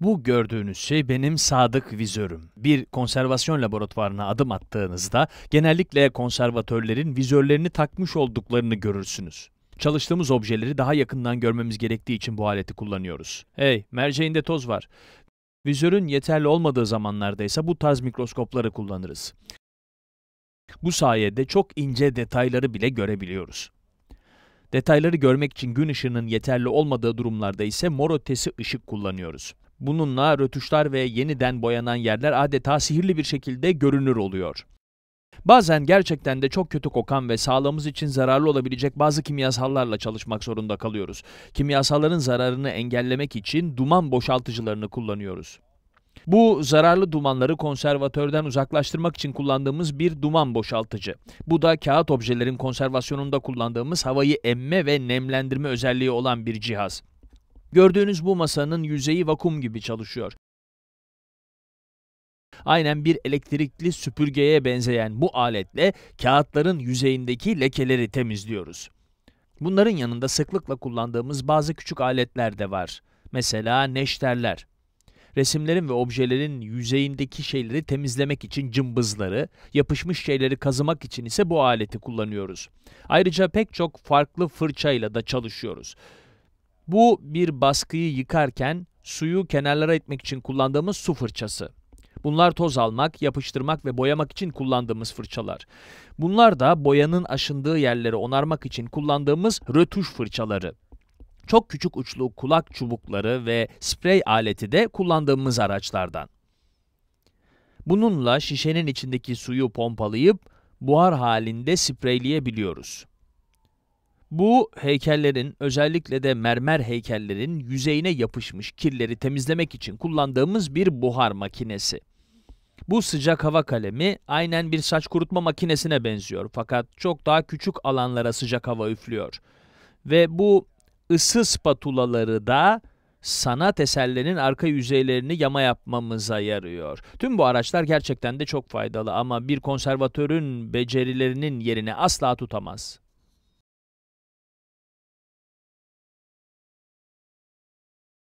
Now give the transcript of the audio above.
Bu gördüğünüz şey benim sadık vizörüm. Bir konservasyon laboratuvarına adım attığınızda genellikle konservatörlerin vizörlerini takmış olduklarını görürsünüz. Çalıştığımız objeleri daha yakından görmemiz gerektiği için bu aleti kullanıyoruz. Hey, merceğinde toz var. Vizörün yeterli olmadığı zamanlarda ise bu tarz mikroskopları kullanırız. Bu sayede çok ince detayları bile görebiliyoruz. Detayları görmek için gün ışığının yeterli olmadığı durumlarda ise mor ötesi ışık kullanıyoruz. Bununla rötuşlar ve yeniden boyanan yerler adeta sihirli bir şekilde görünür oluyor. Bazen gerçekten de çok kötü kokan ve sağlığımız için zararlı olabilecek bazı kimyasallarla çalışmak zorunda kalıyoruz. Kimyasalların zararını engellemek için duman boşaltıcılarını kullanıyoruz. Bu zararlı dumanları konservatörden uzaklaştırmak için kullandığımız bir duman boşaltıcı. Bu da kağıt objelerin konservasyonunda kullandığımız havayı emme ve nemlendirme özelliği olan bir cihaz. Gördüğünüz bu masanın yüzeyi vakum gibi çalışıyor. Aynen bir elektrikli süpürgeye benzeyen bu aletle kağıtların yüzeyindeki lekeleri temizliyoruz. Bunların yanında sıklıkla kullandığımız bazı küçük aletler de var. Mesela neşterler. Resimlerin ve objelerin yüzeyindeki şeyleri temizlemek için cımbızları, yapışmış şeyleri kazımak için ise bu aleti kullanıyoruz. Ayrıca pek çok farklı fırçayla da çalışıyoruz. Bu bir baskıyı yıkarken suyu kenarlara etmek için kullandığımız su fırçası. Bunlar toz almak, yapıştırmak ve boyamak için kullandığımız fırçalar. Bunlar da boyanın aşındığı yerleri onarmak için kullandığımız rötuş fırçaları. Çok küçük uçlu kulak çubukları ve sprey aleti de kullandığımız araçlardan. Bununla şişenin içindeki suyu pompalayıp buhar halinde spreyleyebiliyoruz. Bu heykellerin özellikle de mermer heykellerin yüzeyine yapışmış kirleri temizlemek için kullandığımız bir buhar makinesi. Bu sıcak hava kalemi aynen bir saç kurutma makinesine benziyor fakat çok daha küçük alanlara sıcak hava üflüyor. Ve bu ısı spatulaları da sanat eserlerinin arka yüzeylerini yama yapmamıza yarıyor. Tüm bu araçlar gerçekten de çok faydalı ama bir konservatörün becerilerinin yerini asla tutamaz.